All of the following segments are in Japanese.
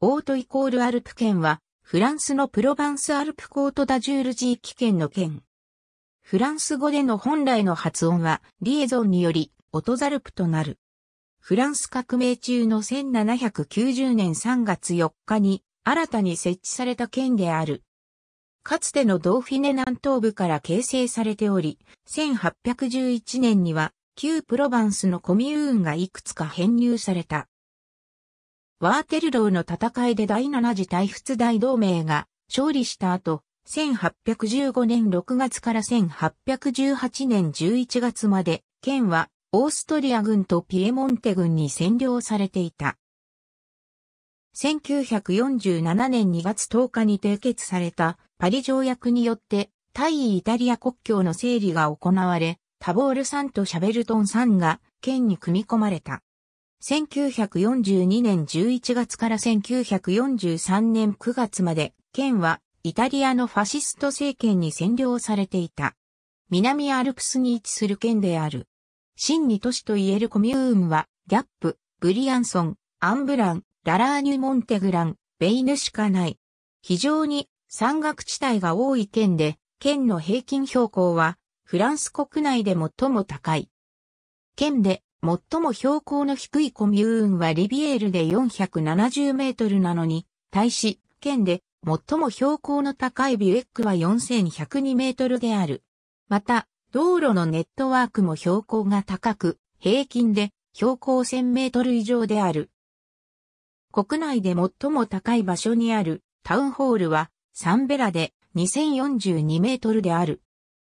オートイコールアルプ県は、フランスのプロヴァンスアルプコートダジュール地域県の県。フランス語での本来の発音は、リエゾンにより、オトザルプとなる。フランス革命中の1790年3月4日に、新たに設置された県である。かつてのドーフィネ南東部から形成されており、1811年には、旧プロヴァンスのコミューンがいくつか編入された。ワーテルローの戦いで第7次大仏大同盟が勝利した後、1815年6月から1818年11月まで、県はオーストリア軍とピエモンテ軍に占領されていた。1947年2月10日に締結されたパリ条約によって対イタリア国境の整理が行われ、タボール山とシャベルトン山が県に組み込まれた。1942年11月から1943年9月まで、県はイタリアのファシスト政権に占領されていた。南アルプスに位置する県である。真に都市と言えるコミューンは、ギャップ、ブリアンソン、アンブラン、ララーニュ・モンテグラン、ベイヌしかない。非常に山岳地帯が多い県で、県の平均標高は、フランス国内で最も高い。県で最も標高の低いコミューンはリビエールで470メートルなのに、対し、県で最も標高の高いビュエックは4102メートルである。また、道路のネットワークも標高が高く、平均で標高1000メートル以上である。国内で最も高い場所にあるタウンホールはサンベラで2042メートルである。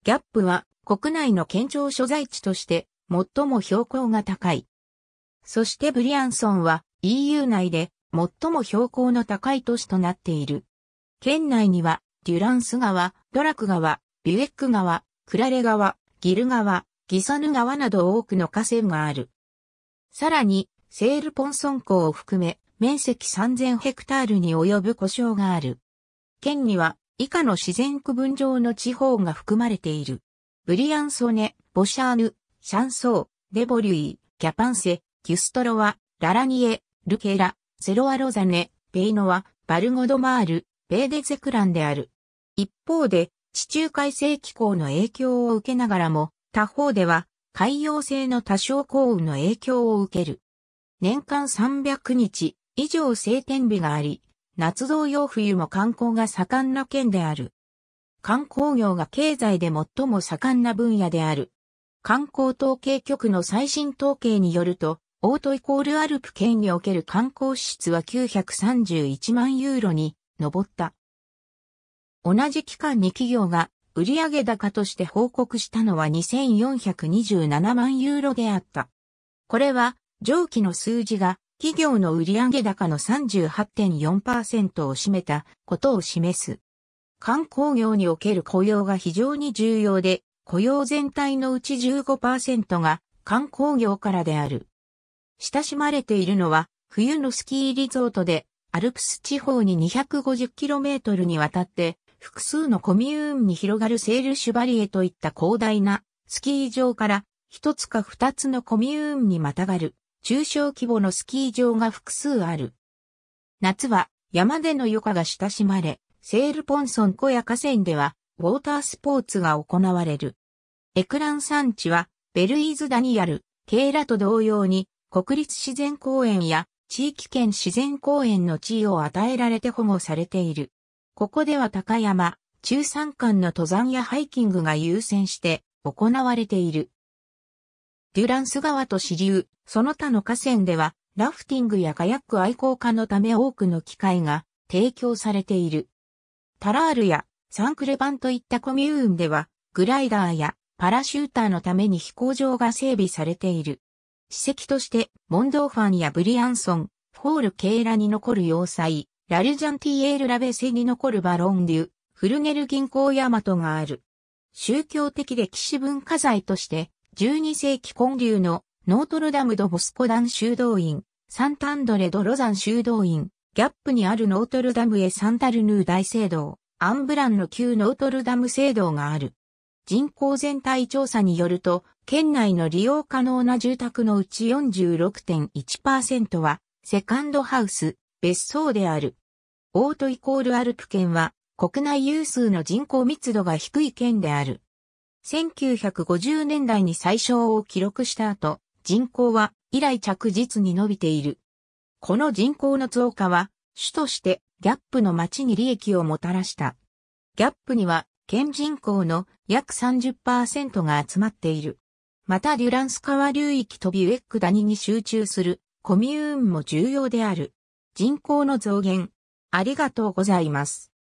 ギャップは国内の県庁所在地として最も標高が高い。そしてブリアンソンは EU 内で最も標高の高い都市となっている。県内にはデュランス川、ドラク川、ビュエック川、クラレ川、ギル川、ギサヌ川など多くの河川がある。さらに、セールポンソン港を含め、面積3000ヘクタールに及ぶ故障がある。県には、以下の自然区分上の地方が含まれている。ブリアンソネ、ボシャーヌ、シャンソー、デボリュイ、キャパンセ、キュストロワ、ララニエ、ルケラ、セロアロザネ、ペイノワ、バルゴドマール、ベーデゼクランである。一方で、地中海性気候の影響を受けながらも、他方では、海洋性の多少降雨の影響を受ける。年間300日以上晴天日があり、夏同様冬も観光が盛んな県である。観光業が経済で最も盛んな分野である。観光統計局の最新統計によると、オートイコールアルプ県における観光支出は931万ユーロに上った。同じ期間に企業が売上高として報告したのは2427万ユーロであった。これは上記の数字が企業の売上高の38.4%を占めたことを示す。観光業における雇用が非常に重要で、雇用全体のうち15%が観光業からである。親しまれているのは、冬のスキーリゾートで、アルプス地方に 250km にわたって、複数のコミューンに広がるセールシュバリエといった広大なスキー場から、一つか二つのコミューンにまたがる、中小規模のスキー場が複数ある。夏は山での余暇が親しまれ、セールポンソン小屋河川ではウォータースポーツが行われる。エクラン山地は、ベルイーズ・ダニアル、ケイラと同様に、国立自然公園や地域圏自然公園の地位を与えられて保護されている。ここでは高山、中山間の登山やハイキングが優先して行われている。デュランス川と支流、その他の河川では、ラフティングやカヤック愛好家のため多くの機会が提供されている。タラールやサンクレバンといったコミューンでは、グライダーやパラシューターのために飛行場が整備されている。史跡として、モンドーファンやブリアンソン、フォール・ケーラに残る要塞、ラルジャンティエール・ラベセに残るバロンデュ、フルネル銀行ヤマトがある。宗教的歴史文化財として、12世紀混流のノートルダム・ド・ボスコダン修道院、サンタンドレ・ド・ロザン修道院、ギャップにあるノートルダムへサンタルヌー大聖堂、アンブランの旧ノートルダム聖堂がある。人口全体調査によると、県内の利用可能な住宅のうち46.1%は、セカンドハウス、別荘である。オートイコールアルプ県は、国内有数の人口密度が低い県である。1950年代に最小を記録した後、人口は以来着実に伸びている。この人口の増加は、主としてギャップの町に利益をもたらした。ギャップには県人口の約30%が集まっている。またデュランス川流域とビュエック谷に集中するコミューンも重要である。人口の増減。ありがとうございます。